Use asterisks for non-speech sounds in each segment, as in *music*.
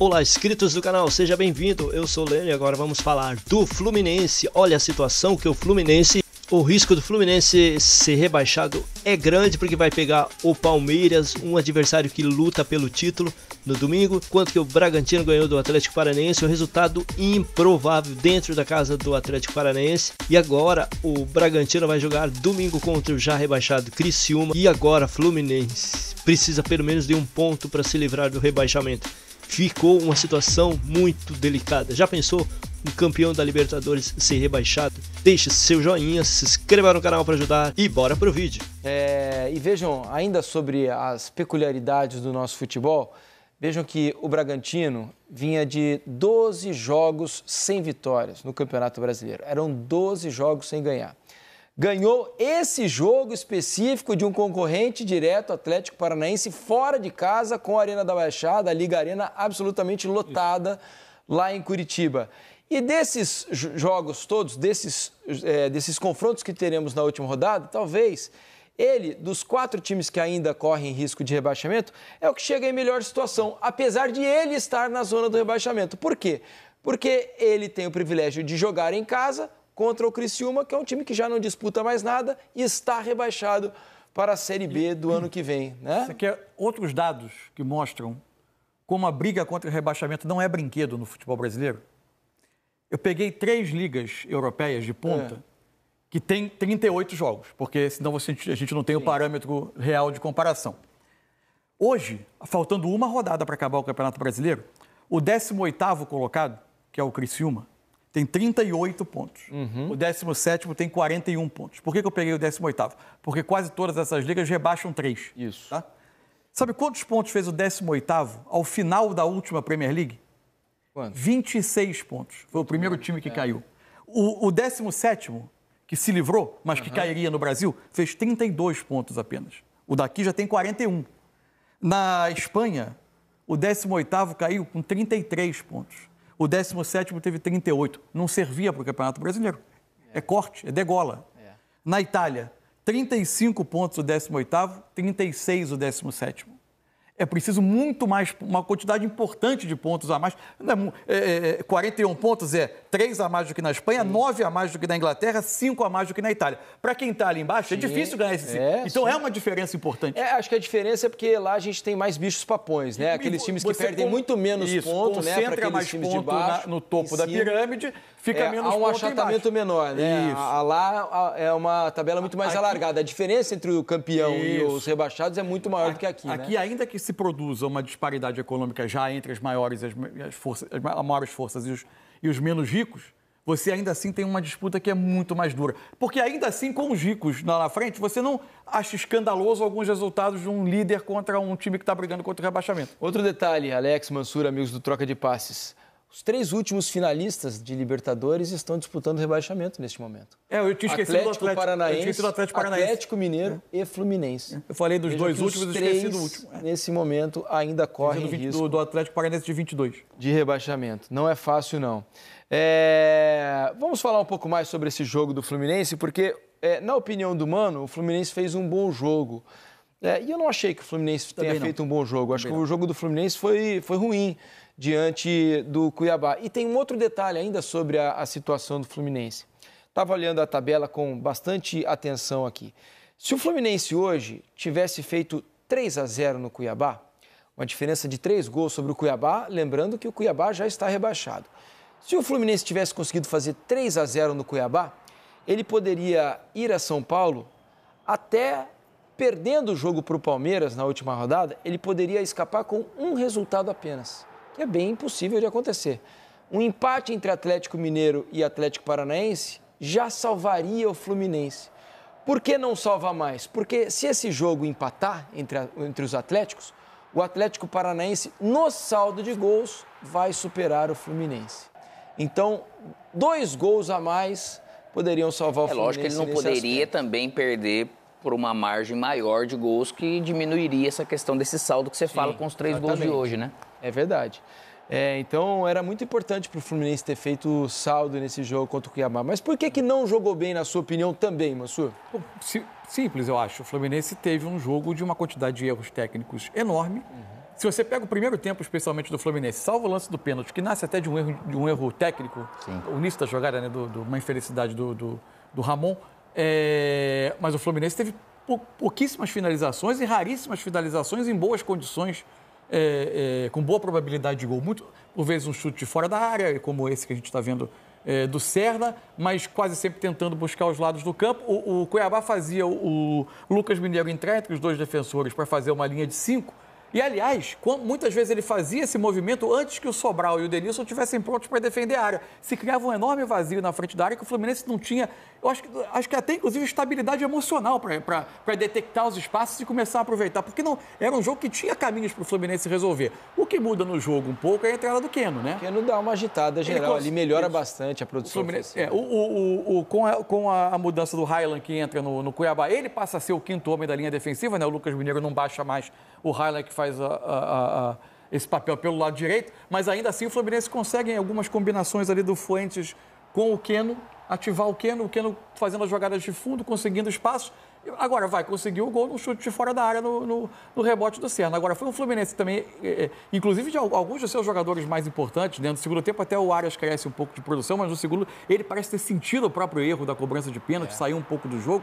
Olá, inscritos do canal, seja bem-vindo. Eu sou o Lênin e agora vamos falar do Fluminense. Olha a situação que o Fluminense o risco do Fluminense ser rebaixado é grande porque vai pegar o Palmeiras, um adversário que luta pelo título no domingo, quanto que o Bragantino ganhou do Atlético Paranaense, um resultado improvável dentro da casa do Atlético Paranaense. E agora o Bragantino vai jogar domingo contra o já rebaixado Criciúma e agora Fluminense precisa pelo menos de um ponto para se livrar do rebaixamento ficou uma situação muito delicada. Já pensou um campeão da Libertadores ser rebaixado? Deixe seu joinha, se inscreva no canal para ajudar e bora pro vídeo. É, e vejam ainda sobre as peculiaridades do nosso futebol. Vejam que o Bragantino vinha de 12 jogos sem vitórias no Campeonato Brasileiro. Eram 12 jogos sem ganhar ganhou esse jogo específico de um concorrente direto Atlético Paranaense fora de casa com a Arena da Baixada, a Liga Arena absolutamente lotada lá em Curitiba. E desses jogos todos, desses, é, desses confrontos que teremos na última rodada, talvez ele, dos quatro times que ainda correm risco de rebaixamento, é o que chega em melhor situação, apesar de ele estar na zona do rebaixamento. Por quê? Porque ele tem o privilégio de jogar em casa, contra o Criciúma, que é um time que já não disputa mais nada e está rebaixado para a Série B do ano que vem. Né? Isso aqui é outros dados que mostram como a briga contra o rebaixamento não é brinquedo no futebol brasileiro. Eu peguei três ligas europeias de ponta é. que tem 38 jogos, porque senão você, a gente não tem Sim. o parâmetro real de comparação. Hoje, faltando uma rodada para acabar o Campeonato Brasileiro, o 18º colocado, que é o Criciúma, tem 38 pontos. Uhum. O 17 tem 41 pontos. Por que, que eu peguei o 18? Porque quase todas essas ligas rebaixam três. Isso. Tá? Sabe quantos pontos fez o 18 ao final da última Premier League? Quanto? 26 pontos. Foi o primeiro é. time que é. caiu. O, o 17, que se livrou, mas que cairia no Brasil, fez 32 pontos apenas. O daqui já tem 41. Na Espanha, o 18 caiu com 33 pontos o 17º teve 38. Não servia para o Campeonato Brasileiro. É, é corte, é degola. É. Na Itália, 35 pontos o 18º, 36 o 17º é preciso muito mais, uma quantidade importante de pontos a mais. É, é, é, 41 é, pontos é 3 a mais do que na Espanha, sim. 9 a mais do que na Inglaterra, 5 a mais do que na Itália. Para quem está ali embaixo, é sim. é difícil ganhar esse É, então sim. é uma diferença importante. acho que a diferença é porque lá a gente tem mais bichos papões, né? Aqueles times que perdem com... muito menos pontos, né? Para aqueles mais times de baixo, no topo da pirâmide fica é, menos Há um achatamento menor, né? Isso. A, a lá a, é uma tabela muito mais aqui, alargada. A diferença entre o campeão isso. e os rebaixados é muito maior a, do que aqui. Aqui, né? ainda que se produza uma disparidade econômica já entre as maiores, as, as forças, as maiores forças e os, e os menos ricos, você ainda assim tem uma disputa que é muito mais dura. Porque ainda assim, com os ricos lá na frente, você não acha escandaloso alguns resultados de um líder contra um time que está brigando contra o rebaixamento. Outro detalhe, Alex, Mansur, amigos do Troca de Passes. Os três últimos finalistas de Libertadores estão disputando rebaixamento neste momento. É, eu tinha esquecido Atlético do Atlético Paranaense, do Atlético Paranaense. Atlético Mineiro é. e Fluminense. É. Eu falei dos Veja dois últimos e esqueci do último. É. Nesse momento ainda corre do, 20, risco do, do, Atlético Paranaense de 22. De rebaixamento. Não é fácil, não. É, vamos falar um pouco mais sobre esse jogo do Fluminense, porque, é, na opinião do Mano, o Fluminense fez um bom jogo. É, e eu não achei que o Fluminense Também tenha não. feito um bom jogo. Também Acho que o jogo do Fluminense foi, foi ruim diante do Cuiabá. E tem um outro detalhe ainda sobre a, a situação do Fluminense. Estava olhando a tabela com bastante atenção aqui. Se o Fluminense hoje tivesse feito 3 a 0 no Cuiabá, uma diferença de 3 gols sobre o Cuiabá, lembrando que o Cuiabá já está rebaixado. Se o Fluminense tivesse conseguido fazer 3 a 0 no Cuiabá, ele poderia ir a São Paulo até perdendo o jogo para o Palmeiras na última rodada, ele poderia escapar com um resultado apenas é bem impossível de acontecer. Um empate entre Atlético Mineiro e Atlético Paranaense já salvaria o Fluminense. Por que não salva mais? Porque se esse jogo empatar entre, a, entre os Atléticos, o Atlético Paranaense, no saldo de gols, vai superar o Fluminense. Então, dois gols a mais poderiam salvar o é Fluminense. É lógico que ele não poderia aspecto. também perder por uma margem maior de gols que diminuiria essa questão desse saldo que você Sim, fala com os três exatamente. gols de hoje, né? É verdade. É, então era muito importante para o Fluminense ter feito saldo nesse jogo contra o Cuiabá. Mas por que, que não jogou bem, na sua opinião, também, Mansur? Simples, eu acho. O Fluminense teve um jogo de uma quantidade de erros técnicos enorme. Uhum. Se você pega o primeiro tempo, especialmente do Fluminense, salvo o lance do pênalti, que nasce até de um erro, de um erro técnico, Sim. o início da jogada, né, do, do, uma infelicidade do, do, do Ramon, é... mas o Fluminense teve pouquíssimas finalizações e raríssimas finalizações em boas condições é, é, com boa probabilidade de gol, muito, por vezes um chute de fora da área, como esse que a gente está vendo é, do Serna, mas quase sempre tentando buscar os lados do campo. O, o Cuiabá fazia o, o Lucas Mineiro entrar entre os dois defensores para fazer uma linha de cinco, e, aliás, muitas vezes ele fazia esse movimento antes que o Sobral e o Denilson tivessem prontos para defender a área. Se criava um enorme vazio na frente da área que o Fluminense não tinha, eu acho que, acho que até inclusive estabilidade emocional para detectar os espaços e começar a aproveitar. Porque não era um jogo que tinha caminhos para o Fluminense resolver. O que muda no jogo um pouco é a entrada do Keno, né? Keno dá uma agitada geral ele, ali, melhora isso. bastante a produção. É, o, é, o, o, o com, a, com a, mudança do Highland que entra no, no Cuiabá, ele passa a ser o quinto homem da linha defensiva, né? O Lucas Mineiro não baixa mais o Highland que faz a, a, a, esse papel pelo lado direito, mas ainda assim o Fluminense consegue, em algumas combinações ali do Fuentes com o Queno ativar o Queno o Queno fazendo as jogadas de fundo, conseguindo espaços. Agora vai, conseguiu o gol no chute de fora da área no, no, no rebote do Serna. Agora foi um Fluminense também, é, é inclusive de alguns dos seus jogadores mais importantes, né? do segundo tempo até o Arias cresce um pouco de produção, mas no segundo ele parece ter sentido o próprio erro da cobrança de pênalti, é. saiu um pouco do jogo.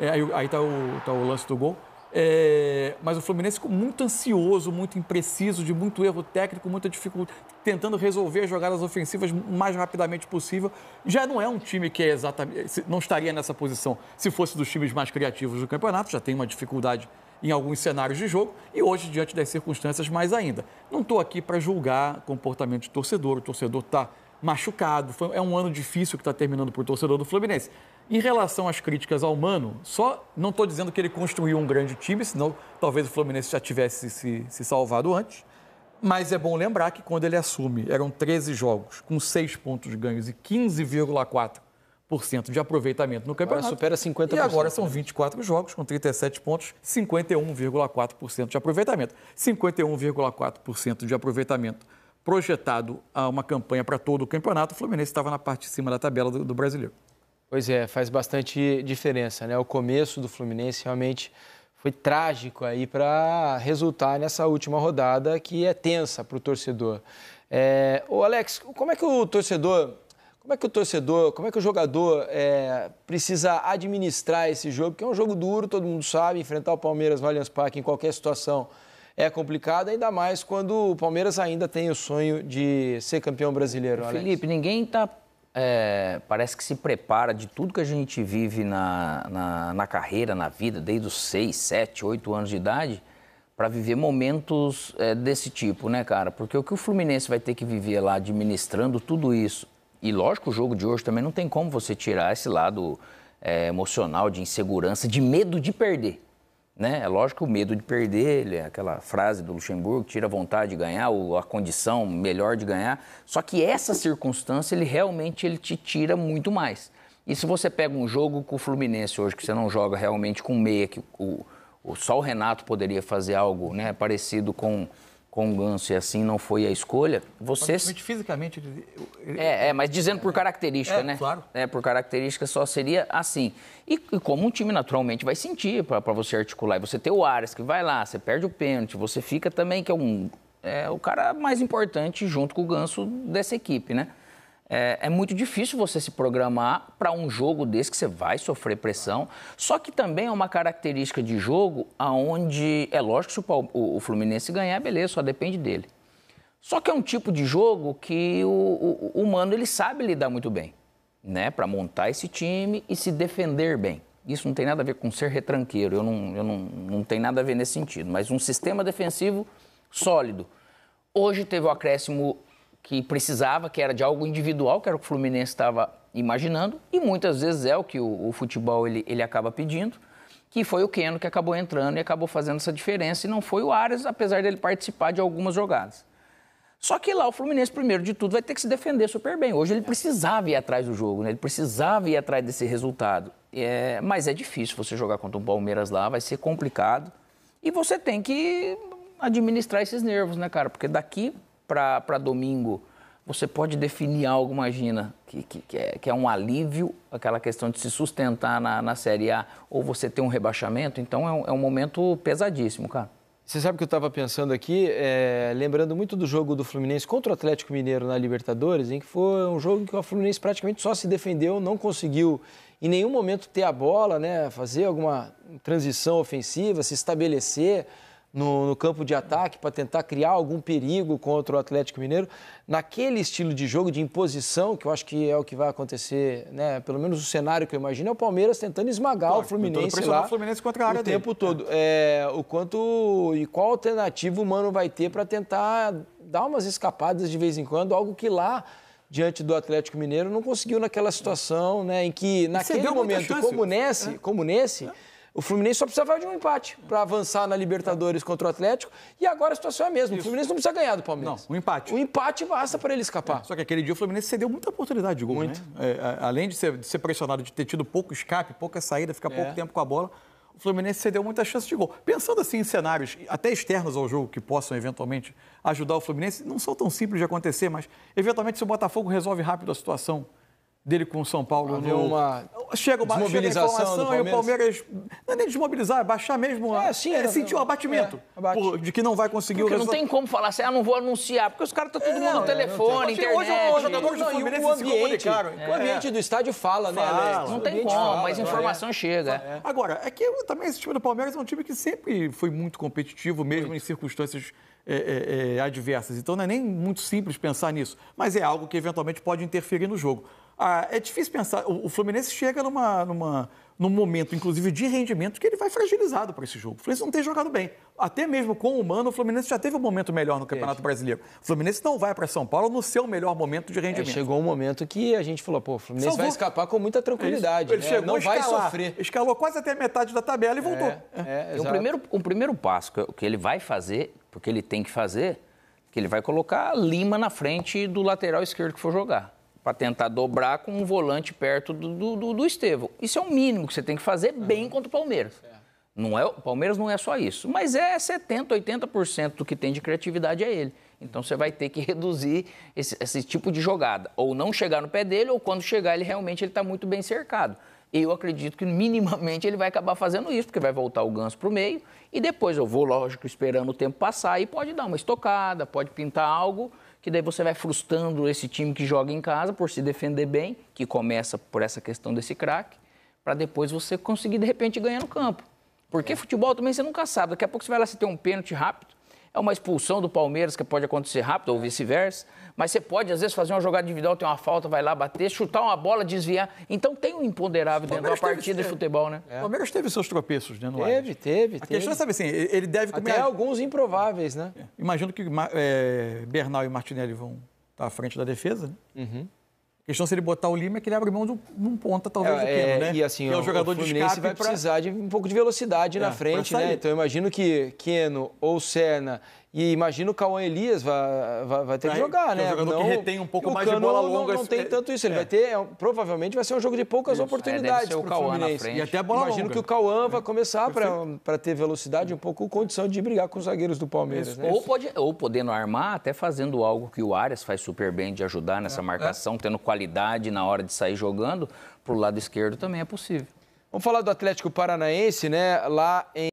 É, aí está o, tá o lance do gol. É, mas o Fluminense ficou muito ansioso, muito impreciso, de muito erro técnico, muita dificuldade, tentando resolver as jogadas ofensivas o mais rapidamente possível. Já não é um time que é exatamente, não estaria nessa posição se fosse dos times mais criativos do campeonato, já tem uma dificuldade em alguns cenários de jogo e hoje, diante das circunstâncias, mais ainda. Não estou aqui para julgar comportamento de torcedor, o torcedor está machucado. Foi, é um ano difícil que está terminando para o torcedor do Fluminense. Em relação às críticas ao Mano, só não estou dizendo que ele construiu um grande time, senão talvez o Fluminense já tivesse se, se salvado antes. Mas é bom lembrar que quando ele assume, eram 13 jogos, com 6 pontos ganhos e 15,4% de aproveitamento no campeonato. Agora supera 50%. E agora são 24 né? jogos, com 37 pontos, 51,4% de aproveitamento. 51,4% de aproveitamento projetado a uma campanha para todo o campeonato, o Fluminense estava na parte de cima da tabela do, do brasileiro. Pois é, faz bastante diferença, né? O começo do Fluminense realmente foi trágico aí para resultar nessa última rodada que é tensa para o torcedor. É, ô Alex, como é que o torcedor, como é que o torcedor, como é que o jogador é, precisa administrar esse jogo? Que é um jogo duro, todo mundo sabe, enfrentar o Palmeiras no Allianz Parque em qualquer situação é complicado, ainda mais quando o Palmeiras ainda tem o sonho de ser campeão brasileiro. Alex. Felipe, ninguém está. É, parece que se prepara de tudo que a gente vive na, na, na carreira, na vida, desde os 6, 7, 8 anos de idade, para viver momentos é, desse tipo, né, cara? Porque o que o Fluminense vai ter que viver lá administrando tudo isso, e lógico, o jogo de hoje também não tem como você tirar esse lado é, emocional, de insegurança, de medo de perder. Né? É lógico o medo de perder, ele, é aquela frase do Luxemburgo, tira a vontade de ganhar, ou a condição melhor de ganhar. Só que essa circunstância, ele realmente ele te tira muito mais. E se você pega um jogo com o Fluminense hoje, que você não joga realmente com meia, que o, o só o Renato poderia fazer algo né, parecido com com o Ganso e assim não foi a escolha, vocês... Mas, fisicamente... Ele... É, é, mas dizendo por é. característica, é, né? claro. É, por característica só seria assim. E, e como um time naturalmente vai sentir para você articular. E você tem o Ares que vai lá, você perde o pênalti, você fica também que é um... É o cara mais importante junto com o Ganso dessa equipe, né? É, é, muito difícil você se programar para um jogo desse que você vai sofrer pressão. Só que também é uma característica de jogo aonde é lógico que se o, o Fluminense ganhar, beleza, só depende dele. Só que é um tipo de jogo que o, o, o humano ele sabe lidar muito bem, né? Para montar esse time e se defender bem. Isso não tem nada a ver com ser retranqueiro, eu não, eu não, não tem nada a ver nesse sentido. Mas um sistema defensivo sólido. Hoje teve o acréscimo que precisava, que era de algo individual, que era o que o Fluminense estava imaginando, e muitas vezes é o que o, o, futebol ele, ele acaba pedindo, que foi o Keno que acabou entrando e acabou fazendo essa diferença, e não foi o Arias, apesar dele participar de algumas jogadas. Só que lá o Fluminense, primeiro de tudo, vai ter que se defender super bem. Hoje ele precisava ir atrás do jogo, né? ele precisava ir atrás desse resultado. É, mas é difícil você jogar contra o Palmeiras lá, vai ser complicado. E você tem que administrar esses nervos, né, cara? Porque daqui para domingo, você pode definir algo, imagina, que, que, que, é, que é um alívio, aquela questão de se sustentar na, na Série A, ou você ter um rebaixamento, então é um, é um momento pesadíssimo, cara. Você sabe o que eu estava pensando aqui, é, lembrando muito do jogo do Fluminense contra o Atlético Mineiro na Libertadores, em que foi um jogo em que o Fluminense praticamente só se defendeu, não conseguiu em nenhum momento ter a bola, né, fazer alguma transição ofensiva, se estabelecer no, no campo de ataque para tentar criar algum perigo contra o Atlético Mineiro, naquele estilo de jogo de imposição, que eu acho que é o que vai acontecer, né? Pelo menos o cenário que eu imagino é o Palmeiras tentando esmagar claro, o Fluminense lá. O Fluminense contra a área o dele. tempo né? todo. É, o quanto e qual alternativa o Mano vai ter para tentar dar umas escapadas de vez em quando, algo que lá diante do Atlético Mineiro não conseguiu naquela situação, né, em que naquele momento, como nesse, é. como nesse, é o Fluminense só precisava de um empate para avançar na Libertadores contra o Atlético. E agora a situação é a mesma. Isso. O Fluminense não precisa ganhar do Palmeiras. Não, um empate. um empate basta para ele escapar. É, só que aquele dia o Fluminense cedeu muita oportunidade de gol, Muito. Né? É, além de ser, de ser, pressionado, de ter tido pouco escape, pouca saída, ficar é. pouco tempo com a bola, o Fluminense cedeu muita chance de gol. Pensando assim em cenários até externos ao jogo que possam eventualmente ajudar o Fluminense, não são tão simples de acontecer, mas eventualmente se o Botafogo resolve rápido a situação dele com o São Paulo Havia no... Uma... Chega, o desmobilização e o Palmeiras. Não é nem desmobilizar, é baixar mesmo. A... É, sim, é, o é, um é, abatimento é, abate. por, de que não vai conseguir porque o resultado. não tem como falar assim, ah, não vou anunciar, porque os caras estão tá todo é, mundo no telefone, é internet. Hoje os jogadores do Fluminense o ambiente, O ambiente do estádio fala, né, Não tem como, fala, mas informação chega. Agora, é que também esse time do Palmeiras é um time que sempre foi muito competitivo, mesmo em circunstâncias adversas. Então não é nem muito simples pensar nisso, mas é algo que eventualmente pode interferir no jogo. Ah, é difícil pensar. O, o Fluminense chega numa, numa, num momento, inclusive, de rendimento que ele vai fragilizado para esse jogo. O Fluminense não tem jogado bem. Até mesmo com o Mano, o Fluminense já teve um momento melhor no Campeonato é. Brasileiro. O Fluminense não vai para São Paulo no seu melhor momento de é, rendimento. É, chegou um momento que a gente falou, pô, o Fluminense Salvou. vai escapar com muita tranquilidade. Ele, ele né? chegou, não escalar, vai sofrer. Escalou quase até a metade da tabela e é, voltou. É, é. o primeiro, o primeiro passo que ele vai fazer, porque ele tem que fazer, que ele vai colocar Lima na frente do lateral esquerdo que for jogar para tentar dobrar com um volante perto do, do, do, Estevão. Isso é o mínimo que você tem que fazer bem uhum. contra o Palmeiras. É. Não é, o Palmeiras não é só isso, mas é 70%, 80% do que tem de criatividade é ele. Então você vai ter que *laughs* reduzir esse, esse, tipo de jogada. Ou não chegar no pé dele, ou quando chegar, ele realmente está muito bem cercado. Eu acredito que minimamente ele vai acabar fazendo isso, porque vai voltar o ganso para o meio. E depois eu vou, lógico, esperando o tempo passar e pode dar uma estocada, pode pintar algo que daí você vai frustrando esse time que joga em casa por se defender bem, que começa por essa questão desse craque, para depois você conseguir de repente ganhar no campo. Porque é. futebol também você nunca sabe, daqui a pouco você vai lá se ter um pênalti rápido, é uma expulsão do Palmeiras que pode acontecer rápido ou vice-versa. Mas você pode, às vezes, fazer uma jogada individual, tem uma falta, vai lá bater, chutar uma bola, desviar. Então tem um imponderável dentro da partida de futebol, né? É. O Palmeiras teve seus tropeços, né? No teve, Aires. teve. A teve. questão é, sabe assim, ele deve comer. alguns improváveis, né? É. Imagino que é, Bernal e Martinelli vão estar à frente da defesa, né? Uhum. A questão seria botar o Lima, é que ele abre mão de um, ponta, talvez, é, do Keno, né? E assim, que é o, jogador o Fluminense de vai precisar de um pouco de velocidade é, na frente, né? Então eu imagino que Keno ou Serna e imagino o Cauã Elias vai, vai, vai ter pra que jogar, né? Um não, que retém um pouco mais de bola longa. Não, não tem é, tanto isso. Ele é. vai ter, é, provavelmente vai ser um jogo de poucas isso. É, oportunidades é, o Cauã na frente. E até a bola Imagino longa. que o Cauã é. vai *laughs* começar para ter velocidade um pouco condição de brigar com os zagueiros do Palmeiras. Né? Ou, pode, ou podendo armar, até fazendo algo que o Arias faz super bem de ajudar nessa é, marcação, tendo qualidade na hora de sair jogando, para o lado esquerdo também é possível. Vamos falar do Atlético Paranaense, né? Lá em